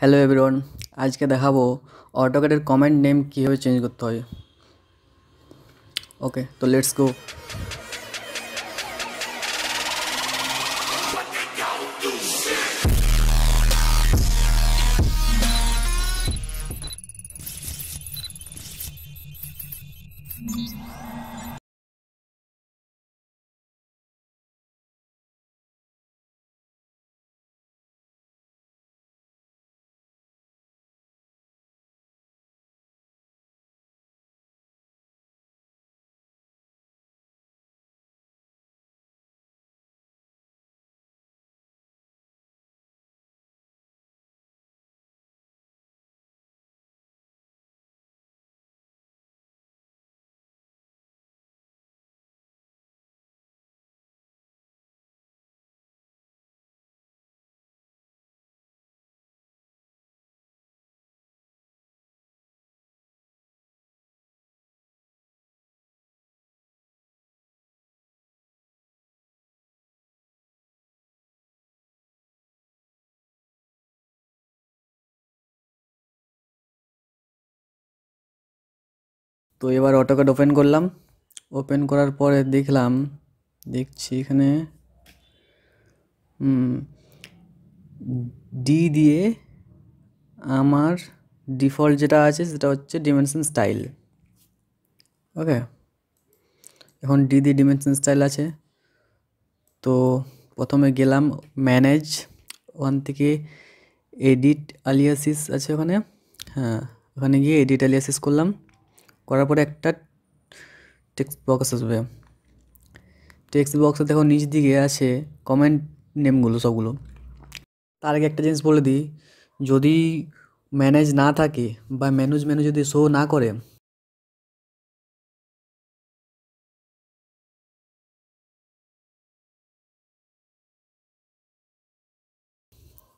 hello everyone আজকে দেখাবো অটোক্যাডের কমেন্ট নেম কীভাবে চেঞ্জ করতে হয় ওকে তো লেটস গো তো এবার অটোকাট ওপেন করলাম ওপেন করার পরে দেখলাম দেখছি এখানে ডি দিয়ে আমার ডিফল্ট যেটা আছে সেটা হচ্ছে ডিমেনশন স্টাইল ওকে এখন ডি দিয়ে ডিমেনশন স্টাইল আছে তো প্রথমে গেলাম ম্যানেজ ওখান থেকে এডিট আলিয়াসিস আছে ওখানে হ্যাঁ ওখানে গিয়ে এডিট আলিয়াসিস করলাম করার পরে একটা টেক্সট বক্স আসবে টেক্সট বক্সে দেখো নিচ দিকে আছে কমেন্ট নেমগুলো সবগুলো তার আগে একটা জিনিস বলে দিই যদি ম্যানেজ না থাকে বা ম্যানেজ যদি শো না করে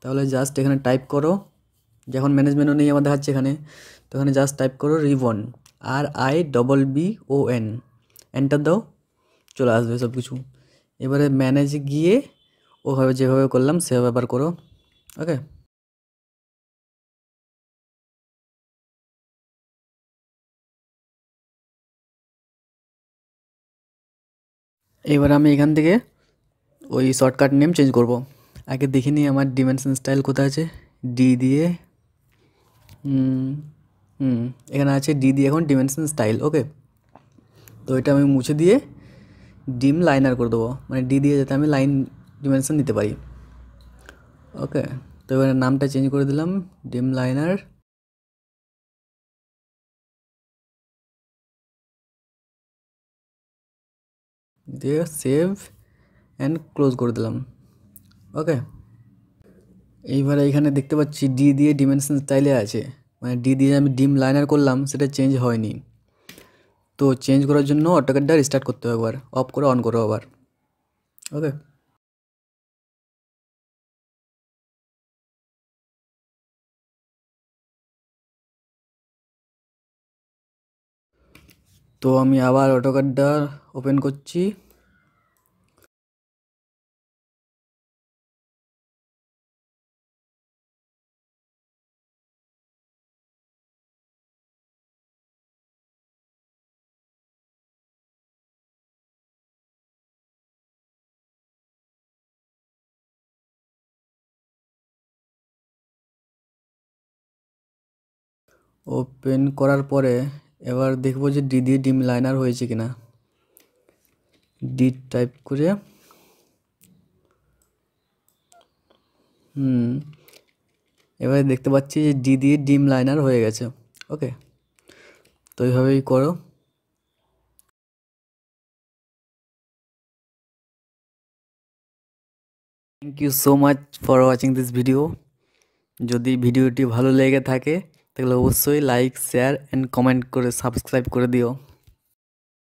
তাহলে জাস্ট এখানে টাইপ করো যখন ম্যানেজমেন্টও নেই আমার দেখাচ্ছে এখানে তো এখানে জাস্ট টাইপ করো ribbon R I double B O N enter দাও চলে আসবে সব কিছু এবারে ম্যানেজ গিয়ে ওভাবে যেভাবে করলাম সেভাবে আবার করো ওকে এবার আমি এখান থেকে ওই শর্টকাট নেম চেঞ্জ করব আগে দেখিনি আমার ডিমেনশন স্টাইল কোথায় আছে ডি দিয়ে হুম এখানে আছে ডি দিয়ে এখন ডিমেনশন স্টাইল ওকে তো এটা আমি মুছে দিয়ে ডিম লাইনার করে দেবো মানে ডি দিয়ে যাতে আমি লাইন ডিমেনশন দিতে পারি ওকে তো এবার নামটা চেঞ্জ করে দিলাম ডিম লাইনার দিয়ে সেভ অ্যান্ড ক্লোজ করে দিলাম ওকে এইবারে এখানে দেখতে পাচ্ছি ডি দিয়ে ডিমেনশন স্টাইলে আছে মানে ডি দিয়ে আমি ডিম লাইনার করলাম সেটা চেঞ্জ হয়নি তো চেঞ্জ করার জন্য অটোকেটটা রিস্টার্ট করতে হবে একবার অফ করে অন করো আবার ওকে তো আমি আবার অটোকার্ডটা ওপেন করছি ওপেন করার পরে এবার দেখব যে ডি দিয়ে ডিম লাইনার হয়েছে কিনা ডি টাইপ করে হুম এবারে দেখতে পাচ্ছি যে ডি দিয়ে ডিম লাইনার হয়ে গেছে ওকে তো এইভাবেই করো thank you so much for watching this video যদি ভিডিওটি ভালো লেগে থাকে থাকলে অবশ্যই লাইক শেয়ার অ্যান্ড কমেন্ট করে সাবস্ক্রাইব করে দিও